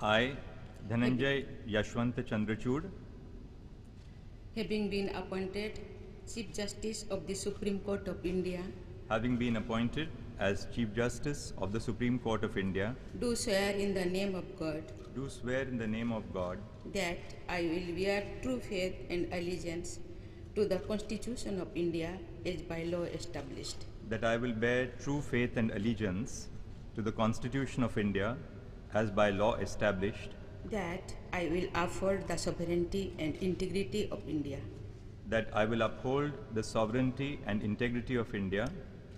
I, Dhananjay Yashwant Chandrachud, having been appointed Chief Justice of the Supreme Court of India, having been appointed as Chief Justice of the Supreme Court of India, do swear in the name of God, do swear in the name of God, that I will bear true faith and allegiance to the Constitution of India as by law established, that I will bear true faith and allegiance to the Constitution of India as by law established, that I will uphold the sovereignty and integrity of India, that I will uphold the sovereignty and integrity of India,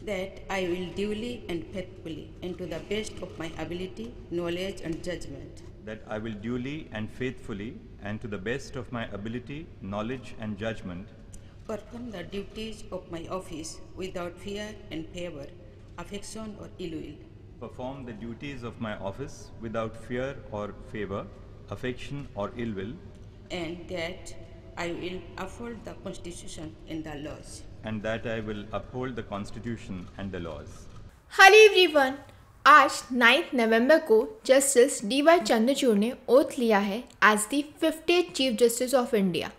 that I will duly and faithfully, and to the best of my ability, knowledge, and judgment, that I will duly and faithfully, and to the best of my ability, knowledge, and judgment, perform the duties of my office without fear and favor, affection, or ill will perform the duties of my office without fear or favor, affection or ill will. And that I will uphold the Constitution and the laws. And that I will uphold the Constitution and the laws. Hello everyone. आज 9 नवंबर को justice D Y Chandrachud ने oath लिया है as the fifty chief justice of India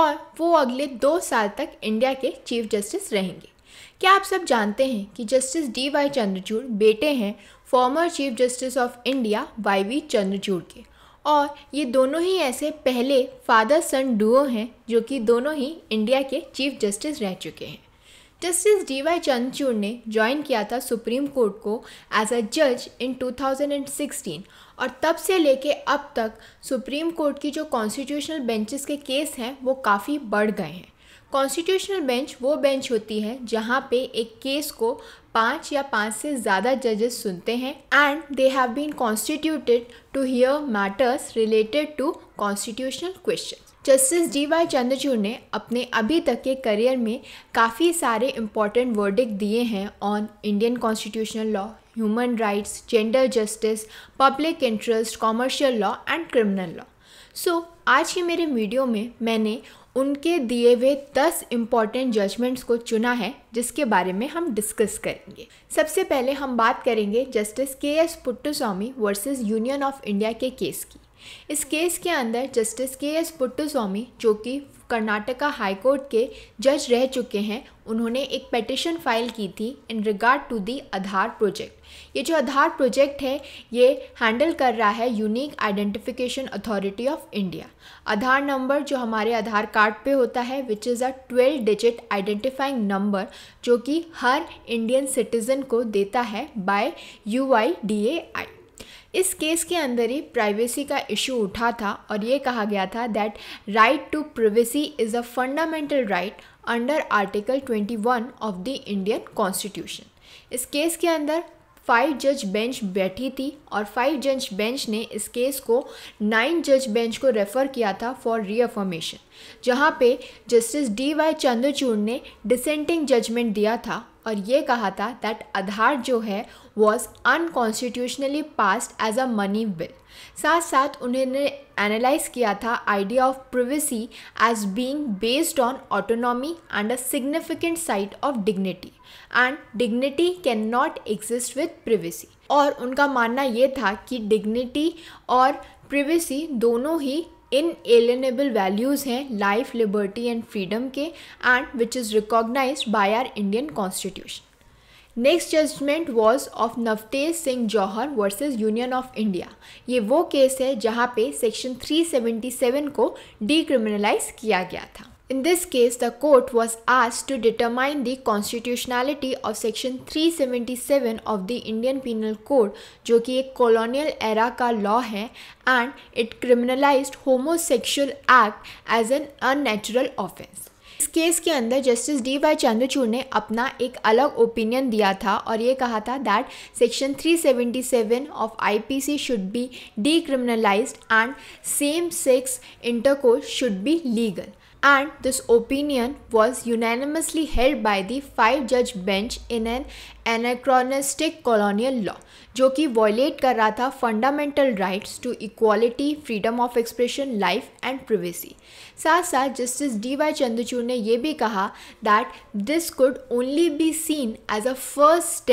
और वो अगले दो साल तक इंडिया के चीफ जस्टिस रहेंगे क्या आप सब जानते हैं कि जस्टिस डी वाई चंद्रचूड़ बेटे हैं former chief justice of India Y V Chandrachud के और ये दोनों ही ऐसे पहले फादर सन डुओ हैं जो कि दोनों ही इंडिया के चीफ जस्टिस रह चुके हैं जस्टिस डी वाई चंद्रचूड़ ने ज्वाइन किया था सुप्रीम कोर्ट को एज अ जज इन 2016 और तब से लेके अब तक सुप्रीम कोर्ट की जो कॉन्स्टिट्यूशनल बेंचेस के केस हैं वो काफ़ी बढ़ गए हैं कॉन्स्टिट्यूशनल बेंच वो बेंच होती है जहाँ पे एक केस को पाँच या पाँच से ज़्यादा जजेस सुनते हैं and they have been constituted to hear matters related to constitutional question justice D Y Chandrachud ने अपने अभी तक के करियर में काफ़ी सारे इम्पॉर्टेंट वर्डिक दिए हैं on Indian constitutional law human rights gender justice public interest commercial law and criminal law so आज के मेरे वीडियो में मैंने उनके दिए हुए दस इम्पॉर्टेंट जजमेंट्स को चुना है जिसके बारे में हम डिस्कस करेंगे सबसे पहले हम बात करेंगे justice K S Puttaswamy versus union of India के केस की इस केस के अंदर जस्टिस के एस पुट्टुस्वामी जो कि कर्नाटका हाईकोर्ट के जज रह चुके हैं उन्होंने एक पेटिशन फाइल की थी in regard to the Aadhaar project ये जो आधार प्रोजेक्ट है ये हैंडल कर रहा है unique identification authority of India Aadhaar number जो हमारे आधार कार्ड पे होता है which is a twelve digit identifying number जो कि हर इंडियन सिटीज़न को देता है by U I D A I इस केस के अंदर ही प्राइवेसी का इशू उठा था और ये कहा गया था that right to privacy is a fundamental right under article 21 of the Indian constitution इस केस के अंदर फाइव जज बेंच बैठी थी और फाइव जज बेंच ने इस केस को नाइन जज बेंच को रेफ़र किया था फॉर रीअफॉर्मेशन जहाँ पे जस्टिस डी वाई चंद्रचूड़ ने डिसेंटिंग जजमेंट दिया था और ये कहा था दैट आधार जो है was unconstitutionally passed as a money bill साथ साथ उन्होंने एनालाइज किया था idea of privacy as being based on autonomy and a significant site of dignity and dignity can not exist with privacy और उनका मानना ये था कि डिग्निटी और प्रिवेसी दोनों ही इन एलिनेबल वैल्यूज़ हैं लाइफ लिबर्टी एंड फ्रीडम के and which is recognise by our Indian constitution next judgement was of Navtej Singh Johar versus union of India ये वो केस है जहाँ पे सेक्शन 377 को डिक्रिमिनलाइज किया गया था in this case the court was आज to determine the constitutionality of section 377 of the Indian penal code जो कि एक कॉलोनियल एरा का लॉ है and it criminalise homosexual act as an unnatural offence इस केस के अंदर जस्टिस डी वाई चंद्रचूड़ ने अपना एक अलग ओपिनियन दिया था और ये कहा था that section 377 of IPC should be decriminalised and same sex intercourse should be legal and this opinion was unanimously held by the five judge bench in an anachronistic colonial law jo ki violate kar fundamental rights to equality freedom of expression life and privacy साथ Justice justice D Y Chandrachud ने यह भी कहा that this could only be seen as a first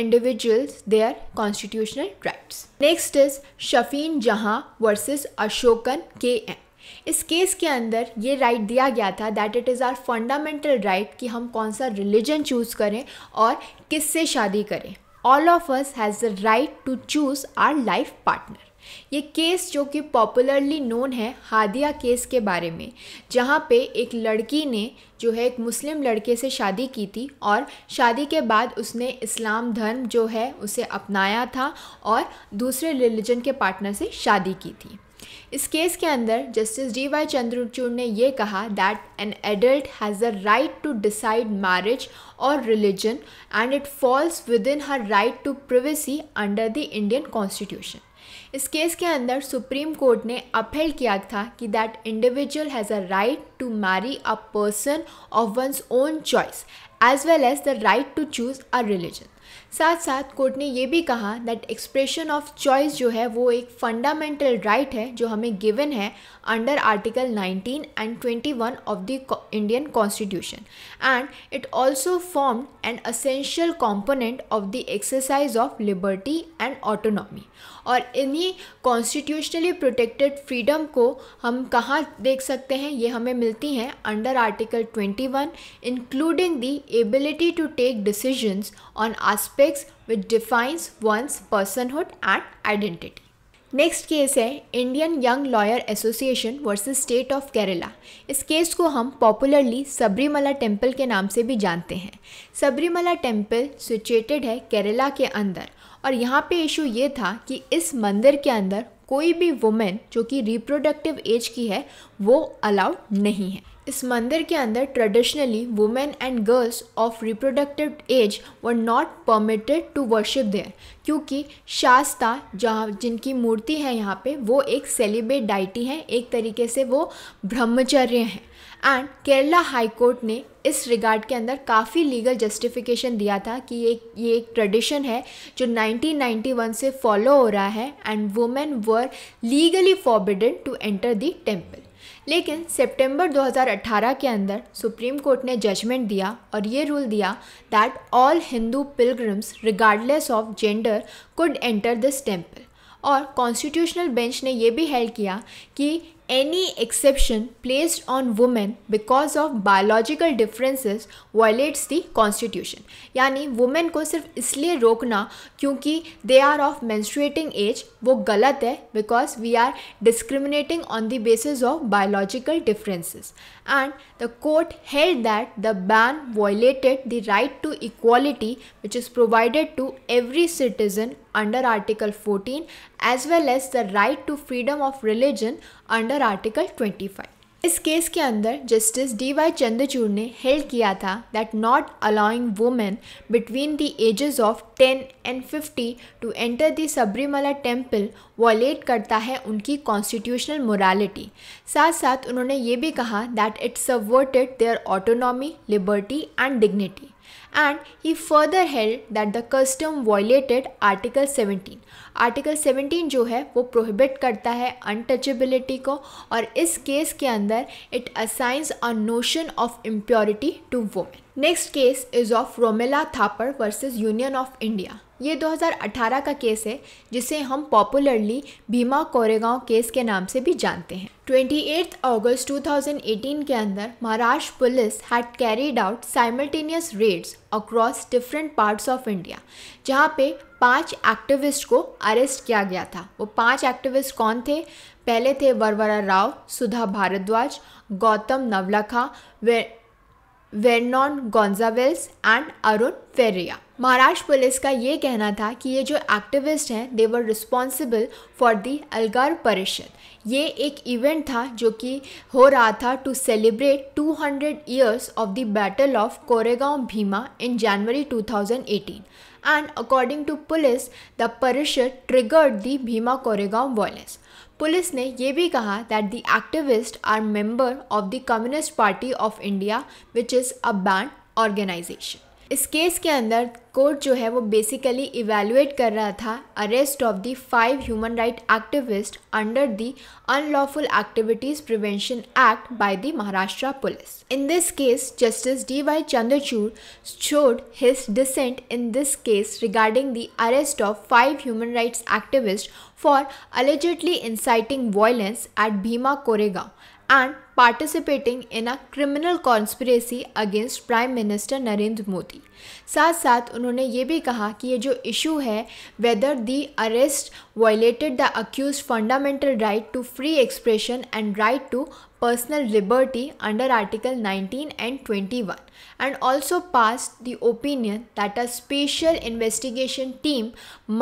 individuals their constitutional rights. Next is Shafin Jahan versus Ashokan KM. इस case के अंदर ये right दिया गया था that it is our fundamental right कि हम कौन सा रिलीजन चूज़ करें और किससे शादी करें all of us has the right to choose our life partner ये केस जो कि पॉपुलरली नोन है हादिया केस के बारे में जहाँ पे एक लड़की ने जो है एक मुस्लिम लड़के से शादी की थी और शादी के बाद उसने इस्लाम धर्म जो है उसे अपनाया था और दूसरे रिलीजन के पार्टनर से शादी की थी इस केस के अंदर जस्टिस डी वाई चंद्रचूड़ ने यह कहा that an adult has the right to decide marriage और religion and it falls within her right to privacy under the Indian constitution इस केस के अंदर सुप्रीम कोर्ट ने अपहेल किया था कि that individual has a right to marry a person of one's own choice as well as the right to choose a religion. साथ साथ court ने यह भी कहा दैट एक्सप्रेशन ऑफ चॉइस जो है वो एक फंडामेंटल राइट right है जो हमें गिवन है under article 19 and 21 of the Indian constitution and it also form an essential component of the exercise of liberty and autonomy और इन्हीं कॉन्स्टिट्यूशनली प्रोटेक्टेड फ्रीडम को हम कहाँ देख सकते हैं ये हमें मिल मिलती हैं under article 21 including the ability to take decisions on aspects which defines one's personhood and identity next case है Indian young lawyer association versus state of Kerala इस केस को हम पॉपुलरली सबरीमला टेम्पल के नाम से भी जानते हैं सबरीमला टेम्पल सिचुएटेड है केरला के अंदर और यहाँ पे इशू ये था कि इस मंदिर के अंदर कोई भी वुमेन जो कि रिप्रोडक्टिव एज की है वो अलाउड नहीं है इस मंदिर के अंदर traditionally women and girls of reproductive age were not permitted to worship there क्योंकि शास्ता जहाँ जिनकी मूर्ति है यहाँ पे वो एक सेलिब्रेट डाइटी हैं एक तरीके से वो ब्रह्मचर्य हैं एंड केरला हाई कोर्ट ने इस रिगार्ड के अंदर काफ़ी लीगल जस्टिफिकेशन दिया था कि ये ये एक ट्रेडिशन है जो 1991 से फॉलो हो रहा है and women were legally forbidden to enter the temple लेकिन सितंबर 2018 के अंदर सुप्रीम कोर्ट ने जजमेंट दिया और ये रूल दिया that all Hindu pilgrims regardless of gender could enter this temple और कॉन्स्टिट्यूशनल बेंच ने यह भी हेल्प किया कि any exception placed on women because of biological differences violates the constitution यानी women को सिर्फ इसलिए रोकना क्योंकि they are of menstruating age वो गलत है because we are discriminating on the basis of biological differences and the court held that the ban violated the right to equality which is provided to every citizen under Article 14 as well as the right to freedom of religion under Article 25. इस case के अंदर justice D Y Chandrachud ने held किया था that not allowing women between the ages of 10 and 50 to enter the Sabarimala temple violate करता है उनकी constitutional morality साथ साथ उन्होंने ये भी कहा that it's subverted their autonomy liberty and dignity and he further held that the custom violated article 17 article 17 जो है वो प्रोहिबिट करता है अनटचेबिलिटी को और इस केस के अंदर it assigns a notion of impurity to women next case is of Romila Thapar versus union of India ये 2018 का केस है जिसे हम पॉपुलरली भीमा कोरेगांव केस के नाम से भी जानते हैं 28 अगस्त 2018 के अंदर महाराष्ट्र police had carried out simultaneous raids across different parts of India जहाँ पे पांच एक्टिविस्ट को अरेस्ट किया गया था वो पांच एक्टिविस्ट कौन थे पहले थे वरवरा राव सुधा भारद्वाज गौतम नवलखा वे वेरनॉन गोंजावेल्स एंड अरुण फेरिया महाराष्ट्र पुलिस का ये कहना था कि ये जो एक्टिविस्ट हैं दे वर रिस्पॉन्सिबल फॉर दी अलगार परिषद ये एक इवेंट था जो कि हो रहा था to celebrate 200 years of the battle of Koregaon Bhima in January 2018 and according to police the Parishad triggered the Bhima Koregaon violence police ने यह भी कहा that the activist are member of the communist party of India which is a banned organisation इस case के अंदर court जो है वो बेसिकली इवेलुएट कर रहा था arrest of the five human right activist under the unlawful activities prevention act by the Maharashtra police in this case justice D Y Chandrachud showed his dissent in this case regarding the arrest of five human rights activist for allegedly inciting violence at Bhima Koregaon and participating in a criminal conspiracy against prime minister Narendra Modi साथ साथ उन्होंने ये भी कहा कि ये जो issue है whether the arrest violated the accused fundamental right to free expression and right to personal liberty under article 19 and 21 and also pass the opinion that a special investigation team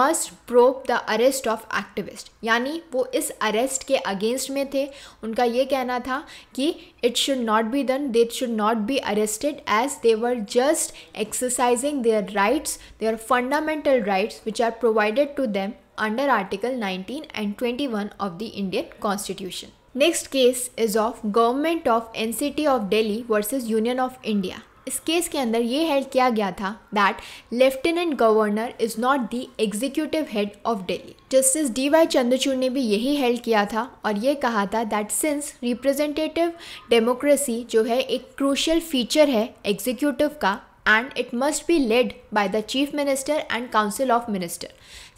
must probe the arrest of activist यानी वो इस arrest के against में थे उनका ये कहना था कि it should not be done they should not be arrested as they were just exercising their rights their fundamental rights which are provided to them under article 19 and 21 of the indian constitution next case is of government of nct of delhi versus union of india इस case के अंदर ये held किया गया था that lieutenant governor is not the executive head of Delhi justice D Y Chandrachud ने भी यही हेल्ड किया था और ये कहा था दैट सिंस रिप्रेजेंटेटिव डेमोक्रेसी जो है एक क्रूशल फीचर है एग्जीक्यूटिव का and it must be led by the chief minister and council of minister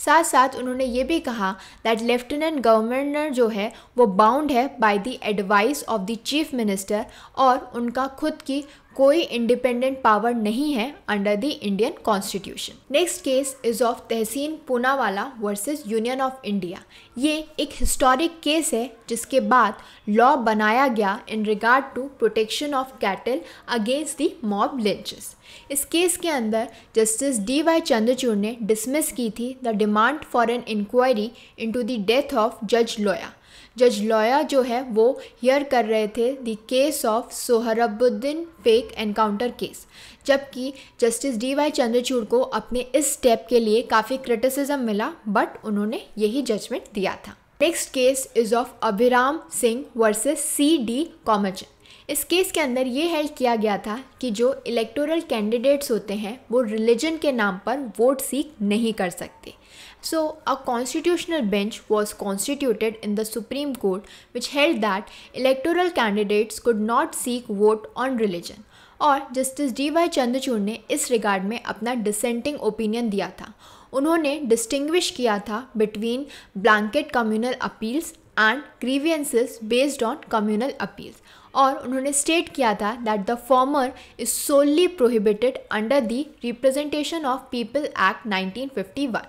साथ साथ उन्होंने ये भी कहा दैट लेफ्टिनेंट गवर्नर जो है वो बाउंड है by the advice of the chief minister और उनका खुद की कोई इंडिपेंडेंट पावर नहीं है under the Indian constitution next case is of Tehseen Poonawalla versus union of India ये एक हिस्टोरिक केस है जिसके बाद लॉ बनाया गया in regard to protection of cattle against the mob lynches इस केस के अंदर जस्टिस डी वाई चंद्रचूड़ ने डिसमिस की थी the demand for an inquiry into the death of जज लोया जज लोया जो है वो हियर कर रहे थे the case of Sohrabuddin fake encounter case जबकि जस्टिस डी वाई चंद्रचूड़ को अपने इस स्टेप के लिए काफ़ी क्रिटिसिज्म मिला बट उन्होंने यही जजमेंट दिया था next case is of Abhiram Singh versus C D Commachen इस केस के अंदर ये हेल्प किया गया था कि जो इलेक्टोरल कैंडिडेट्स होते हैं वो रिलीजन के नाम पर वोट सीख नहीं कर सकते So, a constitutional bench was constituted in the Supreme Court which held that electoral candidates could not seek vote on religion. और जस्टिस डी वाई चंद्रचूड़ ने इस रिगार्ड में अपना डिसेंटिंग ओपिनियन दिया था उन्होंने डिस्टिंग्विश किया था between blanket communal appeals and grievances based on communal appeals और उन्होंने स्टेट किया था that the former is solely prohibited under the representation of people act 1951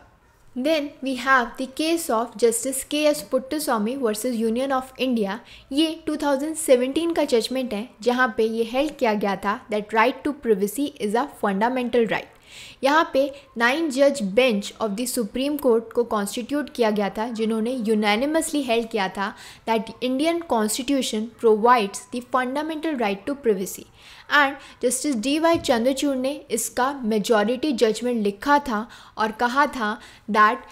then we have the case of justice K S Puttaswamy versus union of India ये 2017 का judgement है जहाँ पे ये हेल्ड किया गया था that right to privacy is a fundamental right यहाँ पे नाइन जज bench of the supreme court को कॉन्स्टिट्यूट किया गया था जिन्होंने यूनानिमसली हेल्ड किया था that Indian constitution provides the fundamental right to privacy and justice D Y Chandrachud ने इसका मेजॉरिटी जजमेंट लिखा था और कहा था that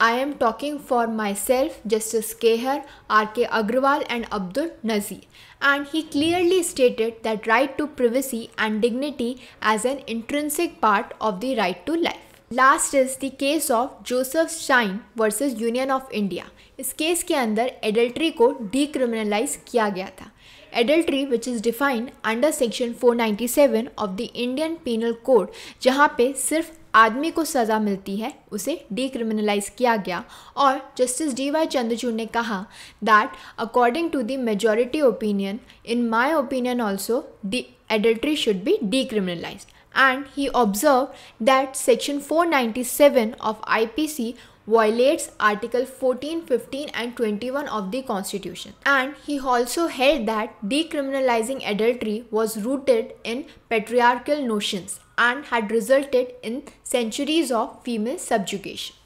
I am talking for myself justice Khehar R K Agrawal and Abdul Nazeer and he clearly stated that right to privacy and dignity as an intrinsic part of the right to life last is the case of Joseph Shine versus union of India इस case के अंदर adultery को decriminalise किया गया था adultery which is defined under section 497 of the Indian penal code जहाँ पे सिर्फ आदमी को सज़ा मिलती है उसे डिक्रिमिनलाइज किया गया और जस्टिस डी वाई चंद्रचूड़ ने कहा that according to the majority opinion in my opinion also the adultery should be decriminalise and he observe that section 497 P C violates Article 14, 15 and 21 of the Constitution. And he also held that decriminalizing adultery was rooted in patriarchal notions and had resulted in centuries of female subjugation.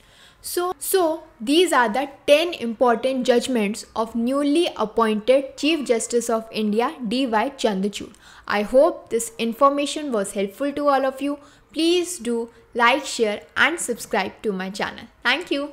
So, so these are the 10 important judgments of newly appointed Chief Justice of India D.Y. Chandrachud. I hope this information was helpful to all of you. Please do like, share and subscribe to my channel. Thank you.